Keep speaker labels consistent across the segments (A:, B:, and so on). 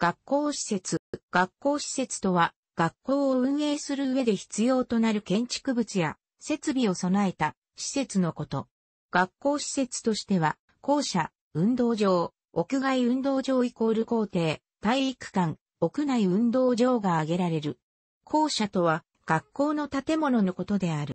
A: 学校施設。学校施設とは、学校を運営する上で必要となる建築物や設備を備えた施設のこと。学校施設としては、校舎、運動場、屋外運動場イコール校庭、体育館、屋内運動場が挙げられる。校舎とは、学校の建物のことである。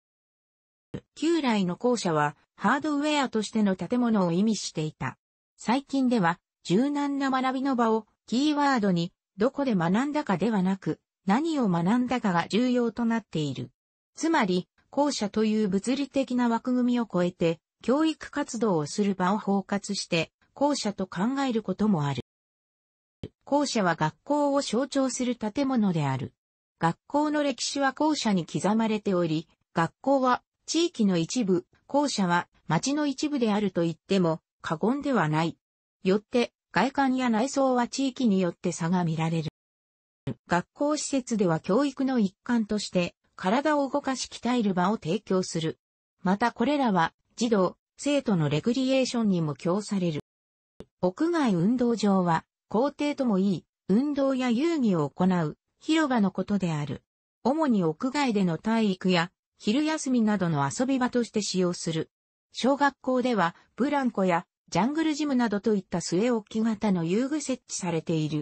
A: 旧来の校舎は、ハードウェアとしての建物を意味していた。最近では、柔軟な学びの場をキーワードに、どこで学んだかではなく、何を学んだかが重要となっている。つまり、校舎という物理的な枠組みを超えて、教育活動をする場を包括して、校舎と考えることもある。校舎は学校を象徴する建物である。学校の歴史は校舎に刻まれており、学校は地域の一部、校舎は町の一部であると言っても過言ではない。よって、外観や内装は地域によって差が見られる。学校施設では教育の一環として、体を動かし鍛える場を提供する。またこれらは、児童、生徒のレクリエーションにも供される。屋外運動場は、校庭ともいい、運動や遊戯を行う、広場のことである。主に屋外での体育や、昼休みなどの遊び場として使用する。小学校では、ブランコや、ジャングルジムなどといった末置き型の遊具設置されている。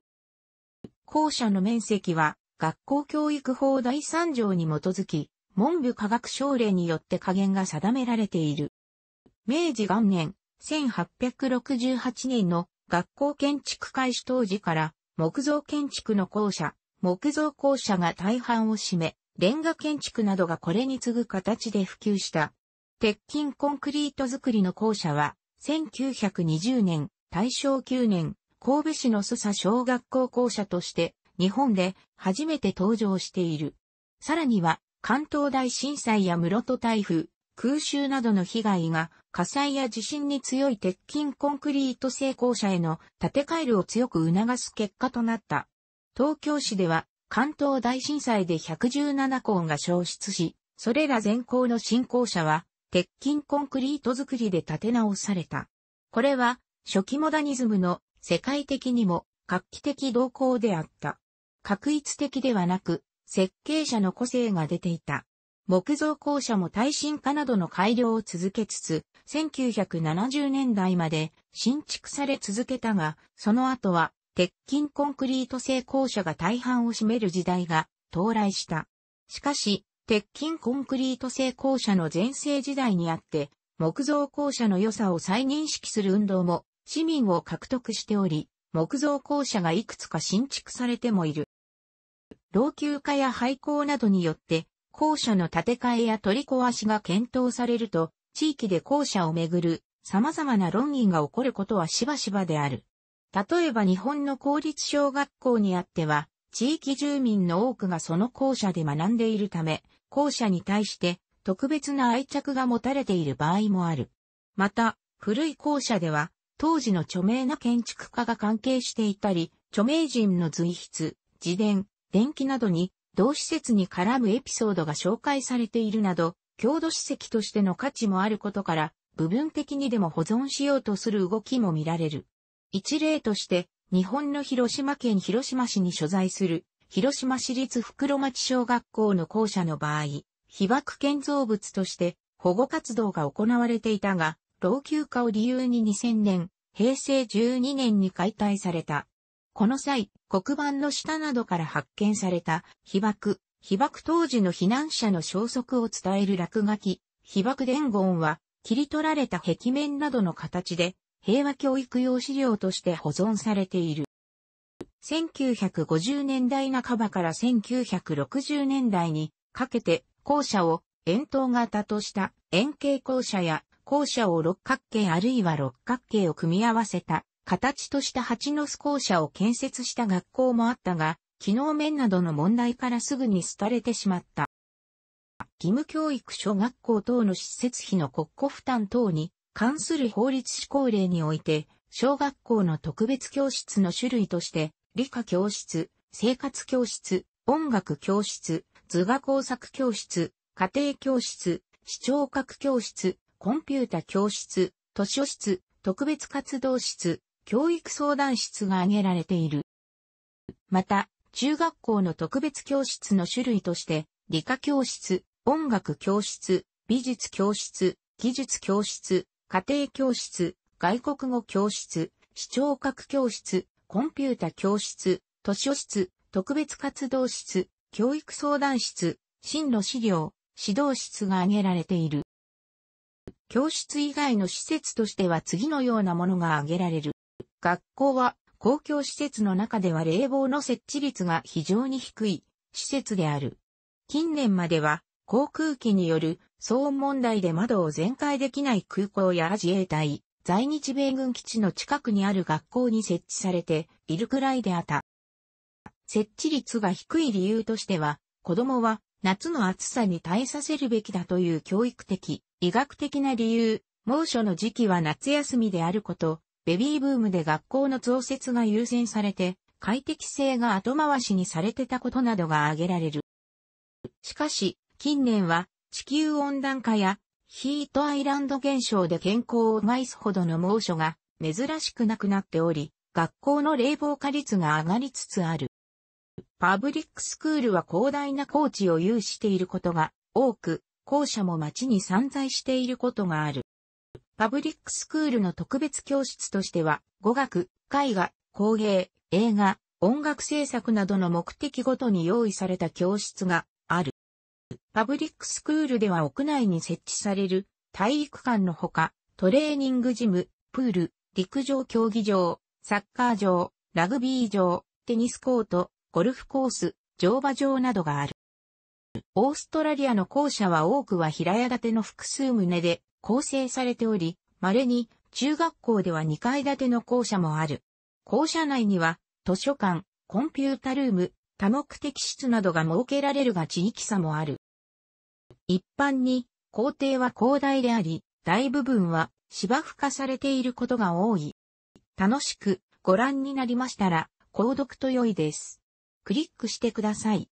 A: 校舎の面積は学校教育法第3条に基づき、文部科学省令によって加減が定められている。明治元年、1868年の学校建築開始当時から木造建築の校舎、木造校舎が大半を占め、レンガ建築などがこれに次ぐ形で普及した。鉄筋コンクリート造りの校舎は1920年、大正9年、神戸市の須佐小学校校舎として日本で初めて登場している。さらには関東大震災や室戸台風、空襲などの被害が火災や地震に強い鉄筋コンクリート成功者への建て替えるを強く促す結果となった。東京市では関東大震災で117校が消失し、それら全校の振興者は鉄筋コンクリート作りで建て直された。これは初期モダニズムの世界的にも画期的動向であった。画一的ではなく、設計者の個性が出ていた。木造校舎も耐震化などの改良を続けつつ、1970年代まで新築され続けたが、その後は鉄筋コンクリート製校舎が大半を占める時代が到来した。しかし、鉄筋コンクリート製校舎の前世時代にあって、木造校舎の良さを再認識する運動も市民を獲得しており、木造校舎がいくつか新築されてもいる。老朽化や廃校などによって、校舎の建て替えや取り壊しが検討されると、地域で校舎をめぐる様々な論議が起こることはしばしばである。例えば日本の公立小学校にあっては、地域住民の多くがその校舎で学んでいるため、後者に対して特別な愛着が持たれている場合もある。また、古い校舎では、当時の著名な建築家が関係していたり、著名人の随筆、自伝、電気などに、同施設に絡むエピソードが紹介されているなど、郷土史跡としての価値もあることから、部分的にでも保存しようとする動きも見られる。一例として、日本の広島県広島市に所在する広島市立袋町小学校の校舎の場合、被爆建造物として保護活動が行われていたが、老朽化を理由に2000年、平成12年に解体された。この際、黒板の下などから発見された被爆、被爆当時の避難者の消息を伝える落書き、被爆伝言は、切り取られた壁面などの形で、平和教育用資料として保存されている。1950年代半ばから1960年代にかけて校舎を円筒型とした円形校舎や校舎を六角形あるいは六角形を組み合わせた形とした蜂の巣校舎を建設した学校もあったが、機能面などの問題からすぐに廃れてしまった。義務教育小学校等の施設費の国庫負担等に関する法律施行令において、小学校の特別教室の種類として、理科教室、生活教室、音楽教室、図画工作教室、家庭教室、視聴覚教室、コンピュータ教室、図書室、特別活動室、教育相談室が挙げられている。また、中学校の特別教室の種類として、理科教室、音楽教室、美術教室、技術教室、家庭教室、外国語教室、視聴覚教室、コンピュータ教室、図書室、特別活動室、教育相談室、進路資料、指導室が挙げられている。教室以外の施設としては次のようなものが挙げられる。学校は公共施設の中では冷房の設置率が非常に低い施設である。近年までは航空機による騒音問題で窓を全開できない空港や自衛隊、在日米軍基地の近くにある学校に設置されているくらいであった。設置率が低い理由としては、子供は夏の暑さに耐えさせるべきだという教育的、医学的な理由、猛暑の時期は夏休みであること、ベビーブームで学校の増設が優先されて、快適性が後回しにされてたことなどが挙げられる。しかし、近年は地球温暖化やヒートアイランド現象で健康を害すほどの猛暑が珍しくなくなっており、学校の冷房化率が上がりつつある。パブリックスクールは広大な高地を有していることが多く、校舎も町に散在していることがある。パブリックスクールの特別教室としては、語学、絵画、工芸、映画、音楽制作などの目的ごとに用意された教室がある。パブリックスクールでは屋内に設置される体育館のほか、トレーニングジム、プール、陸上競技場、サッカー場、ラグビー場、テニスコート、ゴルフコース、乗馬場などがある。オーストラリアの校舎は多くは平屋建ての複数棟で構成されており、稀に中学校では2階建ての校舎もある。校舎内には図書館、コンピュータルーム、多目的室などが設けられるが地域差もある。一般に、校庭は広大であり、大部分は芝生化されていることが多い。楽しくご覧になりましたら、購読と良いです。クリックしてください。